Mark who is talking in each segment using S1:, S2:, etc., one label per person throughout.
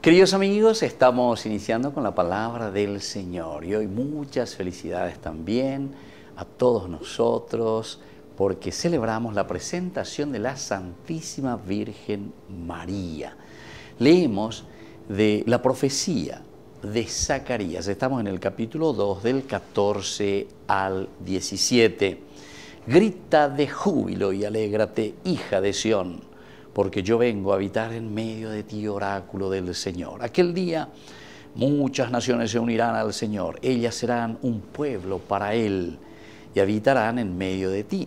S1: Queridos amigos, estamos iniciando con la palabra del Señor y hoy muchas felicidades también a todos nosotros porque celebramos la presentación de la Santísima Virgen María. Leemos de la profecía de Zacarías, estamos en el capítulo 2 del 14 al 17. Grita de júbilo y alégrate, hija de Sión porque yo vengo a habitar en medio de ti, oráculo del Señor. Aquel día muchas naciones se unirán al Señor, ellas serán un pueblo para Él y habitarán en medio de ti.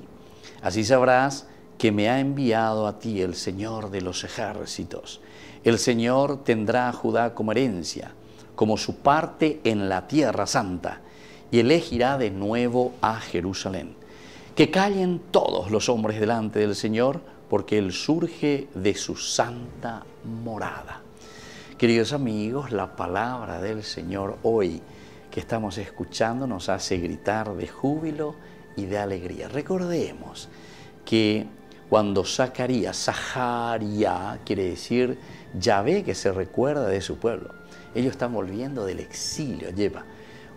S1: Así sabrás que me ha enviado a ti el Señor de los ejércitos. El Señor tendrá a Judá como herencia, como su parte en la tierra santa, y elegirá de nuevo a Jerusalén. Que callen todos los hombres delante del Señor, porque Él surge de su santa morada. Queridos amigos, la palabra del Señor hoy que estamos escuchando nos hace gritar de júbilo y de alegría. Recordemos que cuando Zacarías, Zaharia quiere decir Yahvé que se recuerda de su pueblo. Ellos están volviendo del exilio, lleva.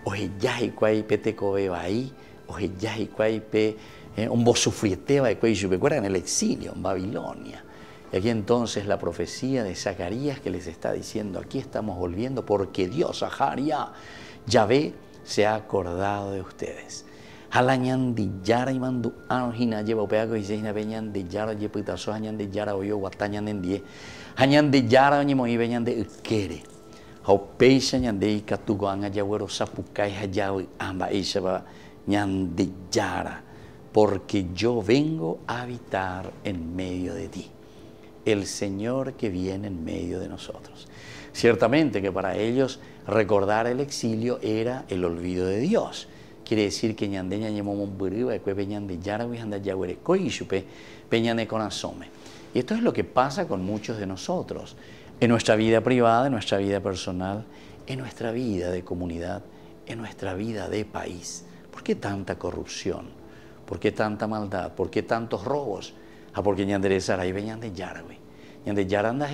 S1: Oye, ahí, Ojeyahi pe eh, un bosufrieteba de Cueyupecuera en el exilio, en Babilonia. Y aquí entonces la profecía de Zacarías que les está diciendo, aquí estamos volviendo porque Dios, ya Yahvé, se ha acordado de ustedes. Halañan de yara y mandu anjina lleva opeaco y sejina peñan de yara yepitazo hañan de yara oyo guatañan en die. Hañan de yara oñemo y veñan de ukere. Haupeisha ñan de anga yagüero sapukai hayawi amba isha Nyandiyara, porque yo vengo a habitar en medio de ti, el Señor que viene en medio de nosotros. Ciertamente que para ellos recordar el exilio era el olvido de Dios. Quiere decir que ñandeña después peñandillara, peñane asome. Y esto es lo que pasa con muchos de nosotros, en nuestra vida privada, en nuestra vida personal, en nuestra vida de comunidad, en nuestra vida de país. ¿Por qué tanta corrupción? ¿Por qué tanta maldad? ¿Por qué tantos robos? Ah, porque de saray venían ñande yarwe. yaranda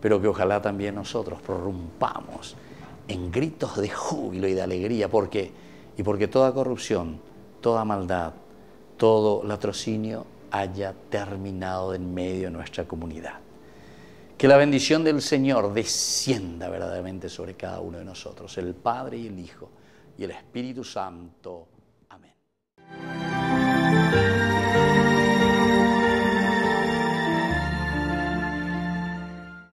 S1: Pero que ojalá también nosotros prorrumpamos en gritos de júbilo y de alegría. ¿Por qué? Y porque toda corrupción, toda maldad, todo latrocinio haya terminado en medio de nuestra comunidad. Que la bendición del Señor descienda verdaderamente sobre cada uno de nosotros, el Padre y el Hijo y el Espíritu Santo